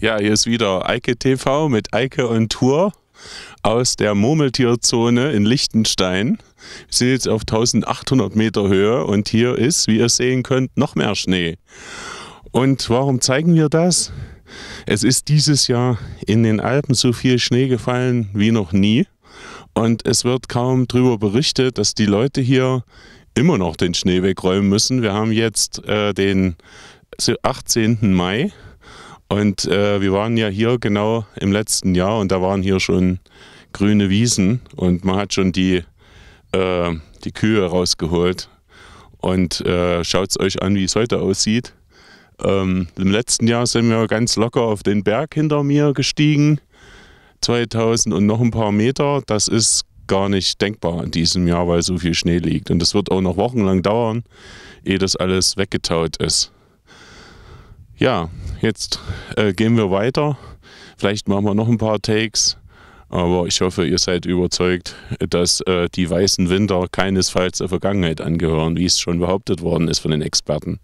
Ja, hier ist wieder Eike TV mit Eike und Tour aus der Murmeltierzone in Liechtenstein. Wir sind jetzt auf 1800 Meter Höhe und hier ist, wie ihr sehen könnt, noch mehr Schnee. Und warum zeigen wir das? Es ist dieses Jahr in den Alpen so viel Schnee gefallen wie noch nie. Und es wird kaum darüber berichtet, dass die Leute hier immer noch den Schnee wegräumen müssen. Wir haben jetzt äh, den 18. Mai und äh, wir waren ja hier genau im letzten Jahr und da waren hier schon grüne Wiesen und man hat schon die, äh, die Kühe rausgeholt. Und äh, schaut es euch an, wie es heute aussieht. Ähm, Im letzten Jahr sind wir ganz locker auf den Berg hinter mir gestiegen. 2000 und noch ein paar Meter. Das ist gar nicht denkbar in diesem Jahr, weil so viel Schnee liegt. Und das wird auch noch wochenlang dauern, ehe das alles weggetaut ist. Ja, jetzt äh, gehen wir weiter. Vielleicht machen wir noch ein paar Takes. Aber ich hoffe, ihr seid überzeugt, dass äh, die weißen Winter keinesfalls der Vergangenheit angehören, wie es schon behauptet worden ist von den Experten.